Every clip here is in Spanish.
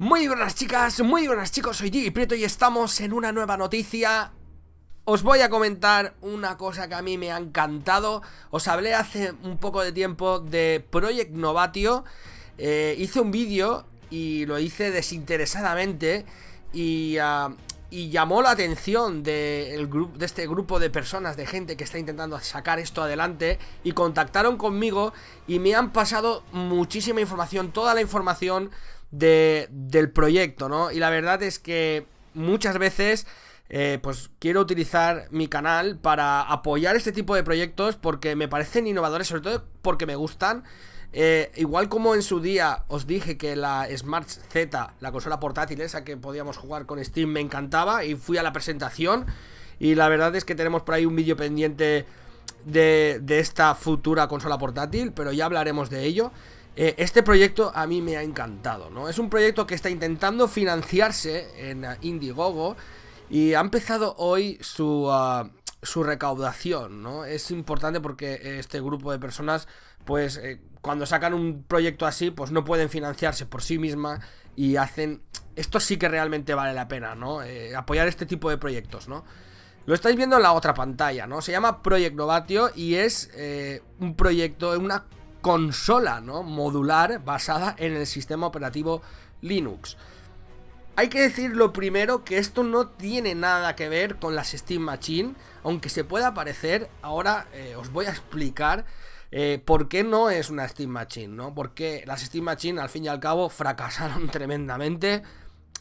Muy buenas chicas, muy buenas chicos, soy Gigi Prieto y estamos en una nueva noticia os voy a comentar una cosa que a mí me ha encantado. Os hablé hace un poco de tiempo de Project Novatio. Eh, hice un vídeo y lo hice desinteresadamente y, ah, llamó la atención de este grupo de personas, de gente que está intentando sacar esto adelante y contactaron conmigo y me han pasado muchísima información, toda la información de, del proyecto, ¿no? Y la verdad es que muchas veces... Eh, pues quiero utilizar mi canal para apoyar este tipo de proyectos porque me parecen innovadores, sobre todo porque me gustan. Eh, igual como en su día os dije que la Smart Z, la consola portátil esa que podíamos jugar con Steam, me encantaba y fui a la presentación. Y la verdad es que tenemos por ahí un vídeo pendiente de esta futura consola portátil, pero ya hablaremos de ello. Eh, este proyecto a mí me ha encantado, ¿no? Es un proyecto que está intentando financiarse en eh, Indiegogo y ha empezado hoy su, ah, su recaudación, ¿no? Es importante porque eh, este grupo de personas, pues cuando sacan un proyecto así, pues no pueden financiarse por sí misma y hacen... Esto sí que realmente vale la pena, ¿no? apoyar este tipo de proyectos, ¿no? Lo estáis viendo en la otra pantalla, ¿no? Se llama Proyecto Novatio y es un proyecto, una consola ¿no? modular basada en el sistema operativo Linux. Hay que decir lo primero que esto no tiene nada que ver con las Steam Machine, aunque se pueda parecer, ahora eh, os voy a explicar eh, por qué no es una Steam Machine, ¿no? Porque las Steam Machine al fin y al cabo fracasaron tremendamente,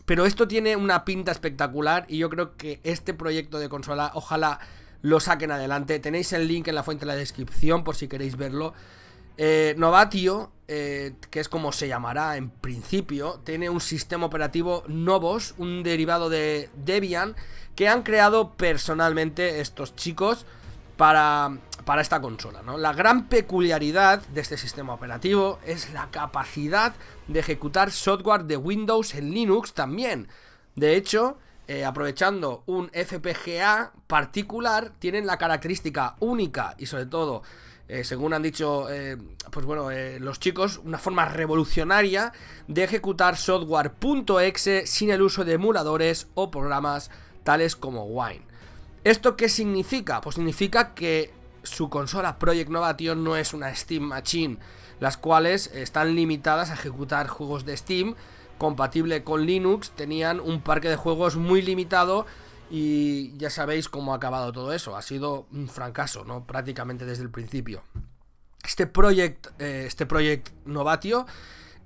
pero esto tiene una pinta espectacular y yo creo que este proyecto de consola ojalá lo saquen adelante. Tenéis el link en la fuente de la descripción por si queréis verlo. Eh, Novatio, eh, que es como se llamará en principio, tiene un sistema operativo Novos, un derivado de Debian, que han creado personalmente estos chicos para, esta consola. La gran peculiaridad de este sistema operativo es la capacidad de ejecutar software de Windows en Linux también. De hecho, eh, aprovechando un FPGA particular, tienen la característica única y sobre todo eh, según han dicho, eh, pues bueno, eh, los chicos, una forma revolucionaria de ejecutar software.exe sin el uso de emuladores o programas tales como Wine. ¿Esto qué significa? Pues significa que su consola Project Novation no es una Steam Machine, las cuales están limitadas a ejecutar juegos de Steam compatible con Linux, tenían un parque de juegos muy limitado y ya sabéis cómo ha acabado todo eso. Ha sido un fracaso, ¿no? Prácticamente desde el principio. Este Project, eh, este Project Novatio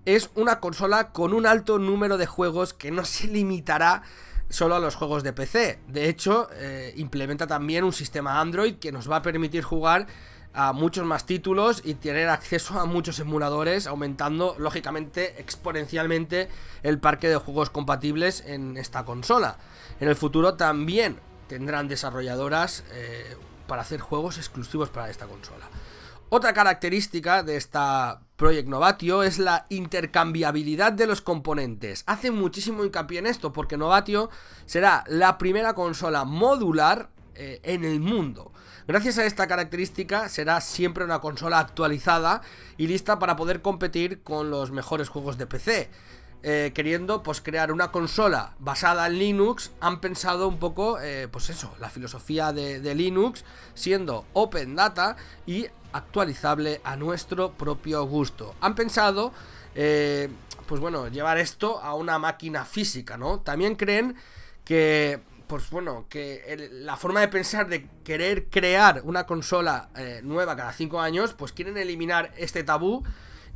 es una consola con un alto número de juegos que no se limitará solo a los juegos de PC. De hecho, eh, implementa también un sistema Android que nos va a permitir jugar a muchos más títulos y tener acceso a muchos emuladores, aumentando lógicamente exponencialmente el parque de juegos compatibles en esta consola. En el futuro también tendrán desarrolladoras eh, para hacer juegos exclusivos para esta consola. Otra característica de esta Project Novatio es la intercambiabilidad de los componentes. Hace muchísimo hincapié en esto porque Novatio será la primera consola modular eh, en el mundo. Gracias a esta característica será siempre una consola actualizada y lista para poder competir con los mejores juegos de PC. Eh, queriendo pues crear una consola basada en Linux, han pensado un poco, eh, pues eso, la filosofía de, de, Linux, siendo open data y actualizable a nuestro propio gusto. Han pensado, eh, pues bueno, llevar esto a una máquina física, ¿no? También creen que, pues bueno, que la forma de pensar de querer crear una consola eh, nueva cada 5 años, pues quieren eliminar este tabú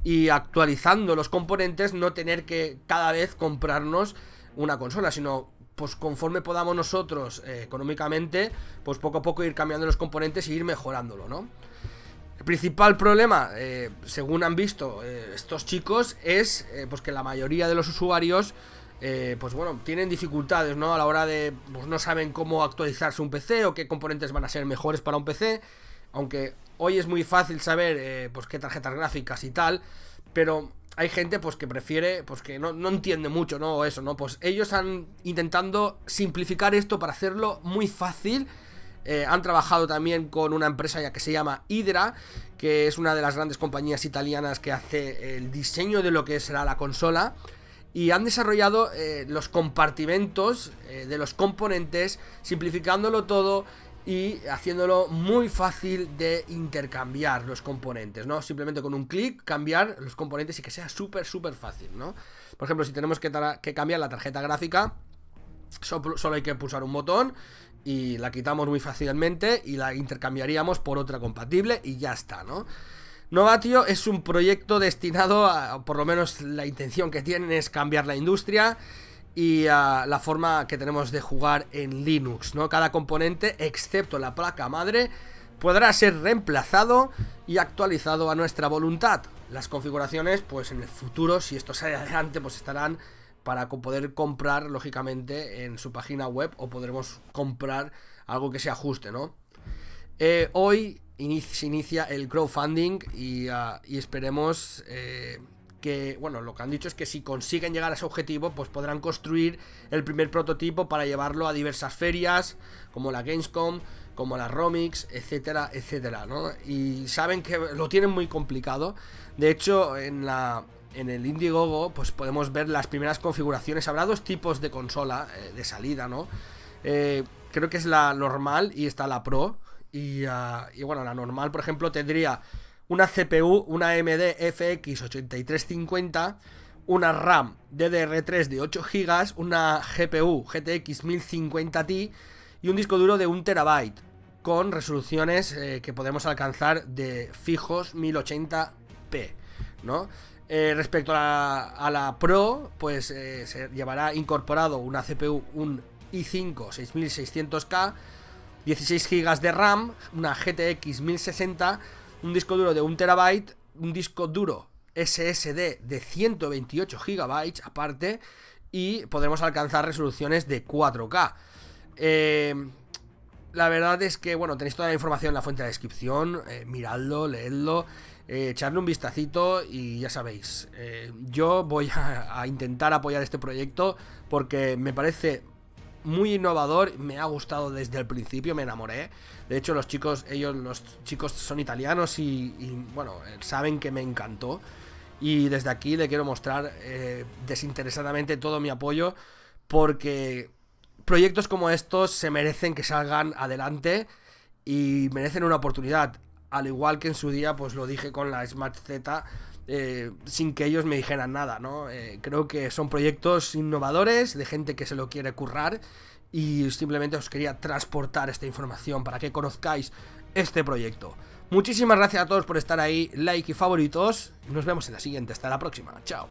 y actualizando los componentes no tener que cada vez comprarnos una consola, sino pues conforme podamos nosotros eh, económicamente, pues poco a poco ir cambiando los componentes y ir mejorándolo, ¿no? El principal problema, eh, según han visto eh, estos chicos, es eh, pues que la mayoría de los usuarios pues bueno, tienen dificultades ¿no? a la hora de, pues no saben cómo actualizarse un PC o qué componentes van a ser mejores para un PC, aunque hoy es muy fácil saber pues qué tarjetas gráficas y tal, pero hay gente pues que prefiere, pues que no, no entiende mucho, ¿no? Eso, ¿no? Pues ellos han intentando simplificar esto para hacerlo muy fácil eh, han trabajado también con una empresa ya que se llama Hydra, que es una de las grandes compañías italianas que hace el diseño de lo que será la consola. Y han desarrollado eh, los compartimentos eh, de los componentes, simplificándolo todo y haciéndolo muy fácil de intercambiar los componentes, ¿no? Simplemente con un clic cambiar los componentes y que sea súper, súper fácil, ¿no? Por ejemplo, si tenemos que cambiar la tarjeta gráfica, solo hay que pulsar un botón y la quitamos muy fácilmente y la intercambiaríamos por otra compatible y ya está, ¿no? Novatio es un proyecto destinado a, por lo menos la intención que tienen es cambiar la industria y ah, la forma que tenemos de jugar en Linux, ¿no? Cada componente, excepto la placa madre, podrá ser reemplazado y actualizado a nuestra voluntad. Las configuraciones, pues en el futuro, si esto sale adelante, pues estarán para poder comprar, lógicamente, en su página web o podremos comprar algo que se ajuste, ¿no? Eh, hoy se inicia el crowdfunding y, ah, esperemos eh, que, bueno, lo que han dicho es que si consiguen llegar a ese objetivo, pues podrán construir el primer prototipo para llevarlo a diversas ferias, como la Gamescom, como la Romix, etcétera, etcétera, ¿no? Y saben que lo tienen muy complicado. De hecho, en la, en el Indiegogo pues podemos ver las primeras configuraciones. Habrá dos tipos de consola eh, de salida, ¿no? Eh, creo que es la normal y está la Pro. Y, ah, bueno, la normal, por ejemplo, tendría una CPU, una AMD FX8350, una RAM DDR3 de 8 GB, una GPU GTX 1050 t y un disco duro de 1 terabyte con resoluciones eh, que podemos alcanzar de fijos 1080p, ¿no? Eh, respecto a la, Pro, pues eh, se llevará incorporado una CPU, un i5 6600K, 16 GB de RAM, una GTX 1060, un disco duro de 1 TB, un disco duro SSD de 128 GB aparte, y podremos alcanzar resoluciones de 4K. Eh, la verdad es que, bueno, tenéis toda la información en la fuente de descripción, miradlo, leedlo. Eh, echarle un vistacito y ya sabéis, eh, yo voy a, intentar apoyar este proyecto porque me parece muy innovador, me ha gustado desde el principio, me enamoré. De hecho, los chicos, ellos, los chicos son italianos y, bueno, eh, saben que me encantó. Y desde aquí le quiero mostrar desinteresadamente todo mi apoyo porque proyectos como estos se merecen que salgan adelante y merecen una oportunidad al igual que en su día, pues lo dije con la Smart Z, eh, sin que ellos me dijeran nada, ¿no? Eh, creo que son proyectos innovadores, de gente que se lo quiere currar, y simplemente os quería transportar esta información para que conozcáis este proyecto. Muchísimas gracias a todos por estar ahí, like y favoritos, nos vemos en la siguiente, hasta la próxima, chao.